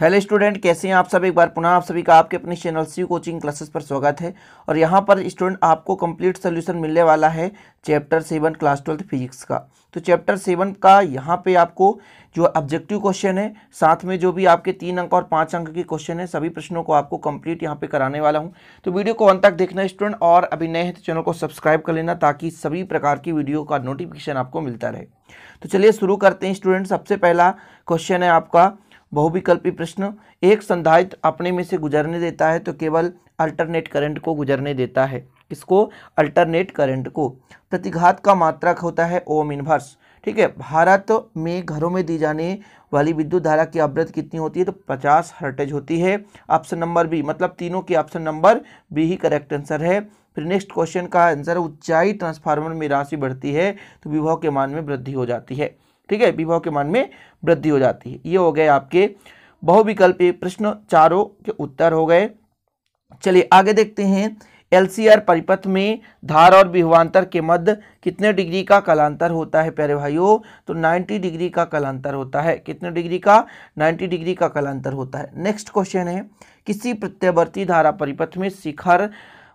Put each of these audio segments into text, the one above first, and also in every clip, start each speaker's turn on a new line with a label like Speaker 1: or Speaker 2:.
Speaker 1: hello student कैसे हैं आप सब एक बार पुनः आप सभी का आपके अपने चैनल सी कोचिंग क्लासेस पर स्वागत है और यहाँ पर स्टूडेंट आपको कंप्लीट सोल्यूशन मिलने वाला है chapter seven class twelfth physics का तो चैप्टर सेवन का यहाँ पे आपको जो ऑब्जेक्टिव क्वेश्चन है साथ में जो भी आपके तीन अंक और पाँच अंक के क्वेश्चन है सभी प्रश्नों को आपको कम्प्लीट यहाँ पर कराने वाला हूँ तो वीडियो को अंत तक देखना स्टूडेंट और अभी नए हैं तो चैनल को सब्सक्राइब कर लेना ताकि सभी प्रकार की वीडियो का नोटिफिकेशन आपको मिलता रहे तो चलिए शुरू करते हैं स्टूडेंट सबसे पहला क्वेश्चन है आपका बहुविकल्पी प्रश्न एक संधारित्र अपने में से गुजरने देता है तो केवल अल्टरनेट करंट को गुजरने देता है इसको अल्टरनेट करंट को प्रतिघात का मात्रक होता है ओम इनवर्स ठीक है भारत में घरों में दी जाने वाली विद्युत धारा की आवृत्ति कितनी होती है तो 50 हर्टेज होती है ऑप्शन नंबर बी मतलब तीनों के ऑप्शन नंबर बी ही करेक्ट आंसर है फिर नेक्स्ट क्वेश्चन का आंसर ऊंचाई ट्रांसफार्मर में राशि बढ़ती है तो विभव के मान में वृद्धि हो जाती है ठीक है विभव के मान में वृद्धि हो जाती है ये हो गए आपके बहुविकल्पी प्रश्न चारों के उत्तर हो गए चलिए आगे देखते हैं एलसीआर परिपथ में धार और विभवांतर के मध्य कितने डिग्री का कलांतर होता है प्यारे भाइयों तो 90 डिग्री का कलांतर होता है कितने डिग्री का 90 डिग्री का कलांतर होता है नेक्स्ट क्वेश्चन है किसी प्रत्यावर्ती धारा परिपथ में शिखर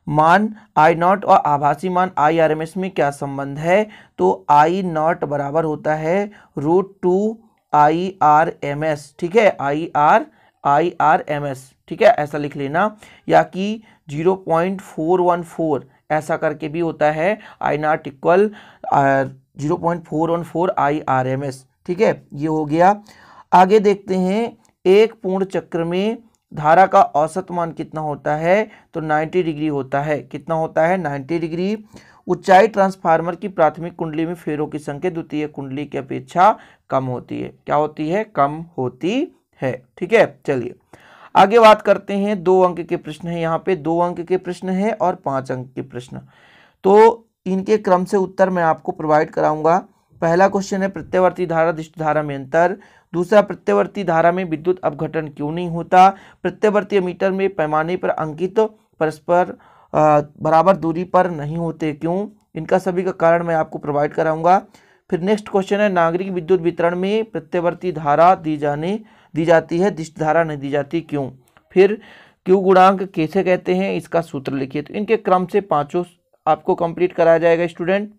Speaker 1: मान आई नॉट और आभासी मान आई आर एम एस में क्या संबंध है तो आई नॉट बराबर होता है root two I R M S ठीक है I R I R M S ठीक है ऐसा लिख लेना या कि zero point four one four ऐसा करके भी होता है I nought equal zero point four one four I R M S ठीक है ये हो गया आगे देखते हैं एक पूर्ण चक्र में धारा का औसत मान कितना होता है तो 90 डिग्री होता है कितना होता है 90 डिग्री ऊंचाई ट्रांसफार्मर की प्राथमिक कुंडली में फेरों की संख्या द्वितीय कुंडली की अपेक्षा कम होती है क्या होती है कम होती है ठीक है चलिए आगे बात करते हैं दो अंक के प्रश्न है यहाँ पे दो अंक के प्रश्न है और पांच अंक के प्रश्न तो इनके क्रम से उत्तर मैं आपको प्रोवाइड कराऊंगा पहला क्वेश्चन है प्रत्यावर्ती धारा दिष्ट धारा में अंतर दूसरा प्रत्यवर्ती धारा में विद्युत अपघटन क्यों नहीं होता प्रत्यवर्ती मीटर में पैमाने पर अंकित परस्पर बराबर दूरी पर नहीं होते क्यों इनका सभी का कारण मैं आपको प्रोवाइड कराऊंगा फिर नेक्स्ट क्वेश्चन है नागरिक विद्युत वितरण में प्रत्यवर्ती धारा दी जाने दी जाती है दिष्ट धारा नहीं दी जाती क्यों फिर क्यों गुणांक कैसे कहते हैं इसका सूत्र लिखिए तो इनके क्रम से पाँचों आपको कंप्लीट कराया जाएगा स्टूडेंट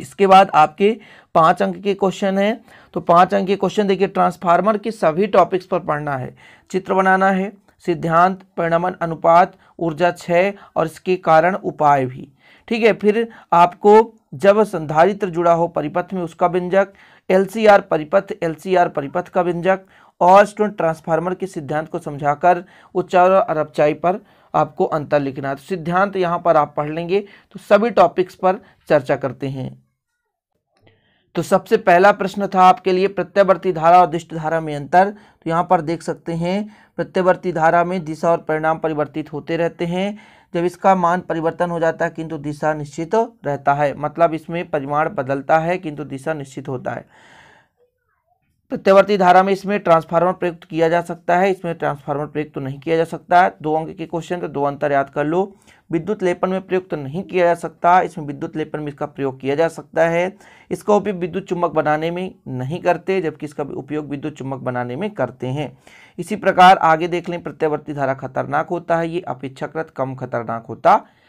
Speaker 1: इसके बाद आपके पाँच अंक के क्वेश्चन हैं तो पाँच अंक के क्वेश्चन देखिए ट्रांसफार्मर के सभी टॉपिक्स पर पढ़ना है चित्र बनाना है सिद्धांत परिणमन अनुपात ऊर्जा क्षय और इसके कारण उपाय भी ठीक है फिर आपको जब संधारित्र जुड़ा हो परिपथ में उसका व्यंजक एलसीआर परिपथ एलसीआर परिपथ का व्यंजक और स्टूडेंट ट्रांसफार्मर के सिद्धांत को समझाकर उच्चार और अपचाई पर आपको अंतर लिखना है तो सिद्धांत यहाँ पर आप पढ़ लेंगे तो सभी टॉपिक्स पर चर्चा करते हैं तो सबसे पहला प्रश्न था आपके लिए प्रत्यवर्ती धारा और दिष्ट धारा में अंतर तो यहाँ पर देख सकते हैं प्रत्यवर्ती धारा में दिशा और परिणाम परिवर्तित होते रहते हैं जब इसका मान परिवर्तन हो जाता है किंतु दिशा निश्चित रहता है मतलब इसमें परिमाण बदलता है किंतु दिशा निश्चित होता है प्रत्यावर्ती धारा में इसमें ट्रांसफार्मर प्रयुक्त किया जा सकता है इसमें ट्रांसफार्मर प्रयुक्त तो नहीं किया जा सकता है दो अंक के क्वेश्चन तो दो अंतर याद कर लो विद्युत लेपन में प्रयुक्त नहीं किया जा सकता इसमें विद्युत लेपन में इसका प्रयोग किया जा सकता है इसका उपयोग विद्युत चुम्बक बनाने में नहीं करते जबकि इसका उपयोग विद्युत चुम्बक बनाने में करते हैं इसी प्रकार आगे देख लें प्रत्यावर्ती धारा खतरनाक होता है ये अपेक्षाकृत कम खतरनाक होता है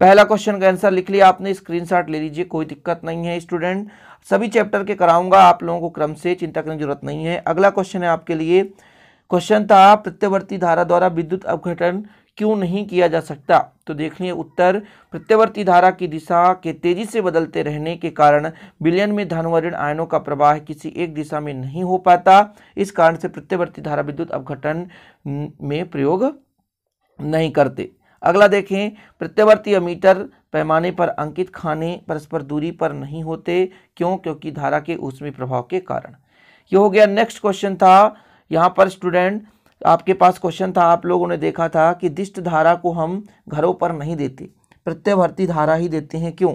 Speaker 1: पहला क्वेश्चन का आंसर लिख लिया आपने स्क्रीनशॉट ले लीजिए कोई दिक्कत नहीं है स्टूडेंट सभी चैप्टर के कराऊंगा आप लोगों को क्रम से चिंता करने की जरूरत नहीं है अगला क्वेश्चन है आपके लिए क्वेश्चन था प्रत्यवर्ती धारा द्वारा विद्युत अवघटन क्यों नहीं किया जा सकता तो देख लिये उत्तर प्रत्यवर्ती धारा की दिशा के तेजी से बदलते रहने के कारण विलयन में वर्ण आयनों का प्रवाह किसी एक दिशा में नहीं हो पाता इस कारण से प्रत्यवर्ती धारा विद्युत अवघटन में प्रयोग नहीं करते अगला देखें प्रत्यवर्ती अमीटर पैमाने पर अंकित खाने परस्पर दूरी पर नहीं होते क्यों क्योंकि धारा के उसमें प्रभाव के कारण ये हो गया नेक्स्ट क्वेश्चन था यहाँ पर स्टूडेंट आपके पास क्वेश्चन था आप लोगों ने देखा था कि दिष्ट धारा को हम घरों पर नहीं देते प्रत्यवर्ती धारा ही देते हैं क्यों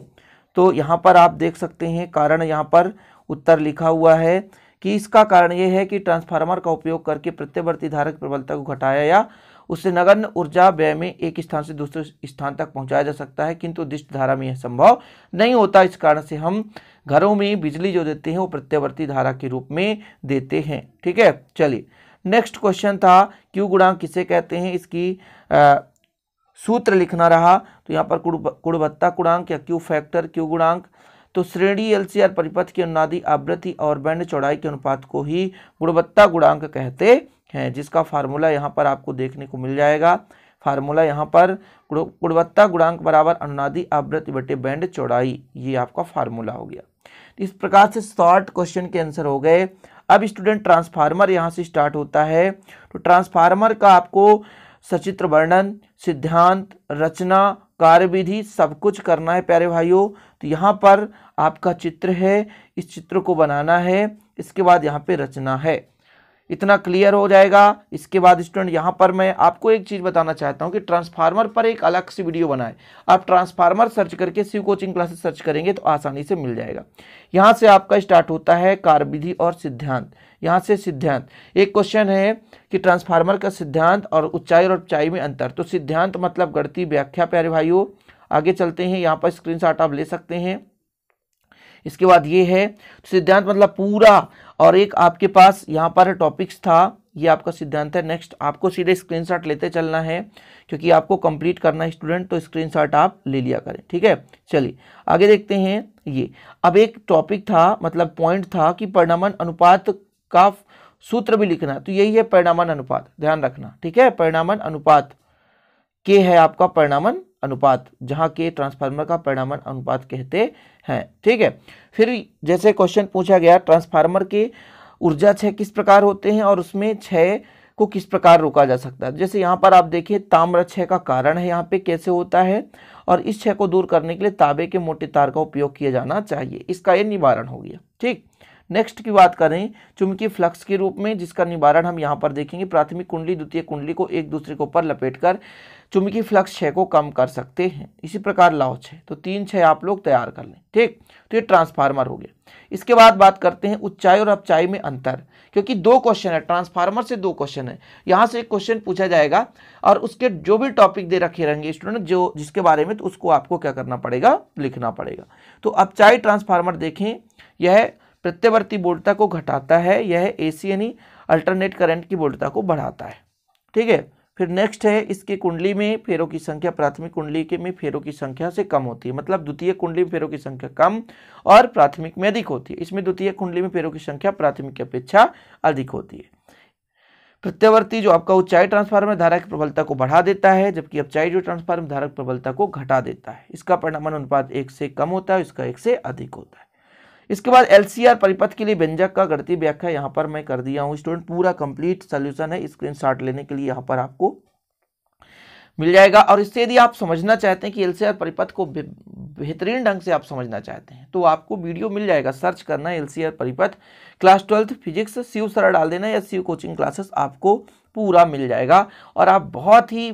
Speaker 1: तो यहाँ पर आप देख सकते हैं कारण यहाँ पर उत्तर लिखा हुआ है कि इसका कारण यह है कि ट्रांसफार्मर का उपयोग करके प्रत्यवर्ती धारा की प्रबलता को घटाया या उससे नगण्य ऊर्जा व्यय में एक स्थान से दूसरे स्थान तक पहुंचाया जा सकता है किंतु दिष्ट धारा में यह संभव नहीं होता इस कारण से हम घरों में बिजली जो देते हैं वो प्रत्यावर्ती धारा के रूप में देते हैं ठीक है चलिए नेक्स्ट क्वेश्चन था क्यू गुणांक किसे कहते हैं इसकी आ, सूत्र लिखना रहा तो यहाँ पर कुड़ कुड़बत्ता गुणांक या क्यू फैक्टर क्यू गुणांक तो श्रेणी एलसीआर परिपथ की अनुनादी आवृत्ति और बैंड चौड़ाई के अनुपात को ही गुणवत्ता गुणांक कहते हैं जिसका फार्मूला यहाँ पर आपको देखने को मिल जाएगा फार्मूला यहाँ पर गुणवत्ता गुणांक बराबर अनुनादी आवृत्ति बटे बैंड चौड़ाई ये आपका फार्मूला हो गया इस प्रकार से शॉर्ट क्वेश्चन के आंसर हो गए अब स्टूडेंट ट्रांसफार्मर यहाँ से स्टार्ट होता है तो ट्रांसफार्मर का आपको सचित्र वर्णन सिद्धांत रचना कार्यविधि सब कुछ करना है प्यारे भाइयों तो यहाँ पर आपका चित्र है इस चित्र को बनाना है इसके बाद यहाँ पे रचना है इतना क्लियर हो जाएगा इसके बाद स्टूडेंट यहाँ पर मैं आपको एक चीज़ बताना चाहता हूँ कि ट्रांसफार्मर पर एक अलग से वीडियो बनाए आप ट्रांसफार्मर सर्च करके सी कोचिंग क्लासेस सर्च करेंगे तो आसानी से मिल जाएगा यहाँ से आपका स्टार्ट होता है कार्यविधि और सिद्धांत यहाँ से सिद्धांत एक क्वेश्चन है कि ट्रांसफार्मर का सिद्धांत और ऊंचाई और ऊंचाई में अंतर तो सिद्धांत मतलब गणती व्याख्या प्यारे भाइयों आगे चलते हैं यहाँ पर स्क्रीनशॉट आप ले सकते हैं इसके बाद ये है सिद्धांत मतलब पूरा और एक आपके पास यहाँ पर टॉपिक्स था ये आपका सिद्धांत है नेक्स्ट आपको सीधे स्क्रीनशॉट लेते चलना है क्योंकि आपको कंप्लीट करना है स्टूडेंट तो स्क्रीनशॉट आप ले लिया करें ठीक है चलिए आगे देखते हैं ये अब एक टॉपिक था मतलब पॉइंट था कि परिणाम अनुपात का सूत्र भी लिखना है तो यही है परिणामन अनुपात ध्यान रखना ठीक है परिणामन अनुपात के है आपका परिणामन अनुपात जहां के ट्रांसफार्मर का परिणामन अनुपात कहते हैं ठीक है फिर जैसे क्वेश्चन पूछा गया ट्रांसफार्मर के ऊर्जा क्षय किस प्रकार होते हैं और उसमें क्षय को किस प्रकार रोका जा सकता है जैसे यहाँ पर आप देखिए ताम्र क्षय का कारण है यहाँ पे कैसे होता है और इस क्षय को दूर करने के लिए ताबे के मोटे तार का उपयोग किया जाना चाहिए इसका यह निवारण हो गया ठीक नेक्स्ट की बात करें चुंबकीय फ्लक्स के रूप में जिसका निवारण हम यहाँ पर देखेंगे प्राथमिक कुंडली द्वितीय कुंडली को एक दूसरे के ऊपर लपेट कर चुंबकीय फ्लक्स छः को कम कर सकते हैं इसी प्रकार लाओ छः तो तीन छः आप लोग तैयार कर लें ठीक तो ये ट्रांसफार्मर हो गया इसके बाद बात करते हैं उच्चाई और अपचाई में अंतर क्योंकि दो क्वेश्चन है ट्रांसफार्मर से दो क्वेश्चन है यहाँ से एक क्वेश्चन पूछा जाएगा और उसके जो भी टॉपिक दे रखे रहेंगे स्टूडेंट जो जिसके बारे में तो उसको आपको क्या करना पड़ेगा लिखना पड़ेगा तो अपचाई ट्रांसफार्मर देखें यह प्रत्यवर्ती वोल्टता को घटाता है यह एसी यानी अल्टरनेट करंट की वोल्टता को बढ़ाता है ठीक है फिर नेक्स्ट है इसके कुंडली में फेरों की संख्या प्राथमिक कुंडली के में फेरों की संख्या से कम होती है मतलब द्वितीय कुंडली में फेरों की संख्या कम और प्राथमिक में अधिक होती है इसमें द्वितीय कुंडली में फेरों की संख्या प्राथमिक की अपेक्षा अधिक होती है प्रत्यवर्ती जो आपका ऊंचाई ट्रांसफार्मर धारा की प्रबलता को बढ़ा देता है जबकि अपचाई जो ट्रांसफार्मर धारा की प्रबलता को घटा देता है इसका परिणाम अनुपात एक से कम होता है इसका एक से अधिक होता है इसके बाद एलसीआर परिपथ के लिए व्यंजक का गणितीय व्याख्या यहाँ पर मैं कर दिया हूँ स्टूडेंट पूरा कंप्लीट सोल्यूशन है स्क्रीनशॉट लेने के लिए यहाँ पर आपको मिल जाएगा और इससे यदि आप समझना चाहते हैं कि एलसीआर परिपथ को बेहतरीन ढंग से आप समझना चाहते हैं तो आपको वीडियो मिल जाएगा सर्च करना एलसीआर परिपथ क्लास ट्वेल्थ फिजिक्स शिव सरा डाल देना या शिव कोचिंग क्लासेस आपको पूरा मिल जाएगा और आप बहुत ही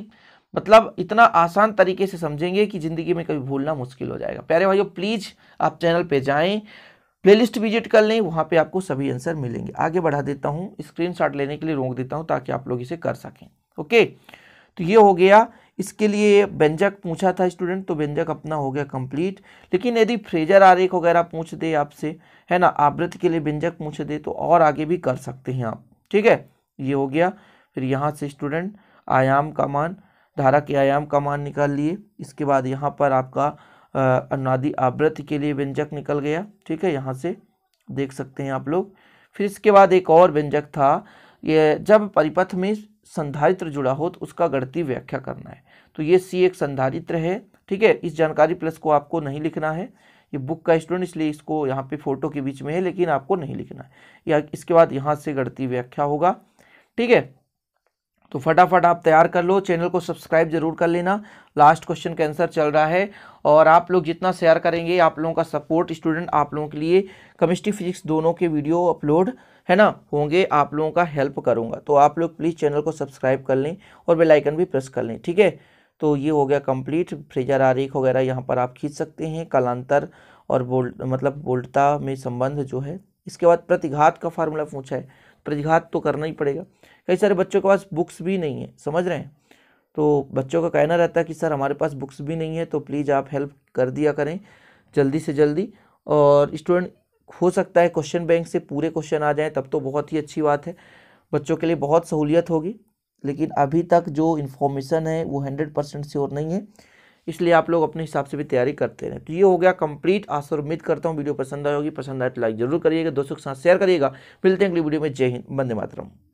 Speaker 1: मतलब इतना आसान तरीके से समझेंगे कि ज़िंदगी में कभी भूलना मुश्किल हो जाएगा प्यारे भाइयों प्लीज़ आप चैनल पे जाएं प्लेलिस्ट विजिट कर लें वहाँ पे आपको सभी आंसर मिलेंगे आगे बढ़ा देता हूँ स्क्रीनशॉट लेने के लिए रोक देता हूँ ताकि आप लोग इसे कर सकें ओके तो ये हो गया इसके लिए व्यंजक पूछा था स्टूडेंट तो व्यंजक अपना हो गया कंप्लीट लेकिन यदि फ्रेजर आरेख वगैरह पूछ दे आपसे है ना आवृत्ति के लिए व्यंजक पूछ दे तो और आगे भी कर सकते हैं आप ठीक है ये हो गया फिर यहाँ से स्टूडेंट आयाम का मान धारा के आयाम का मान निकाल लिए इसके बाद यहाँ पर आपका अनुनादी आवृत्ति के लिए व्यंजक निकल गया ठीक है यहाँ से देख सकते हैं आप लोग फिर इसके बाद एक और व्यंजक था ये जब परिपथ में संधारित्र जुड़ा हो तो उसका गणती व्याख्या करना है तो ये सी एक संधारित्र है ठीक है इस जानकारी प्लस को आपको नहीं लिखना है ये बुक का स्टूडेंट इसलिए इसको यहाँ पे फोटो के बीच में है लेकिन आपको नहीं लिखना है या इसके बाद यहाँ से गणती व्याख्या होगा ठीक है तो फटाफट आप तैयार कर लो चैनल को सब्सक्राइब जरूर कर लेना लास्ट क्वेश्चन का आंसर चल रहा है और आप लोग जितना शेयर करेंगे आप लोगों का सपोर्ट स्टूडेंट आप लोगों के लिए केमिस्ट्री फिजिक्स दोनों के वीडियो अपलोड है ना होंगे आप लोगों का हेल्प करूँगा तो आप लोग प्लीज़ चैनल को सब्सक्राइब कर लें और बेलाइकन भी प्रेस कर लें ठीक है तो ये हो गया कम्प्लीट फ्रेजर आरेख वगैरह यहाँ पर आप खींच सकते हैं कलांतर और बोल्ट मतलब बोल्टता में संबंध जो है इसके बाद प्रतिघात का फार्मूला पूछा है प्रतिघात तो करना ही पड़ेगा कई सारे बच्चों के पास बुक्स भी नहीं है समझ रहे हैं तो बच्चों का कहना रहता है कि सर हमारे पास बुक्स भी नहीं है तो प्लीज़ आप हेल्प कर दिया करें जल्दी से जल्दी और स्टूडेंट हो सकता है क्वेश्चन बैंक से पूरे क्वेश्चन आ जाएँ तब तो बहुत ही अच्छी बात है बच्चों के लिए बहुत सहूलियत होगी लेकिन अभी तक जो इन्फॉर्मेशन है वो हंड्रेड परसेंट श्योर नहीं है इसलिए आप लोग अपने हिसाब से भी तैयारी करते रहें तो ये हो गया कंप्लीट आशा उम्मीद करता हूँ वीडियो पसंद आएगी पसंद आए तो लाइक जरूर करिएगा दोस्तों के साथ शेयर करिएगा मिलते हैं अगली वीडियो में जय हिंद बंदे मातरम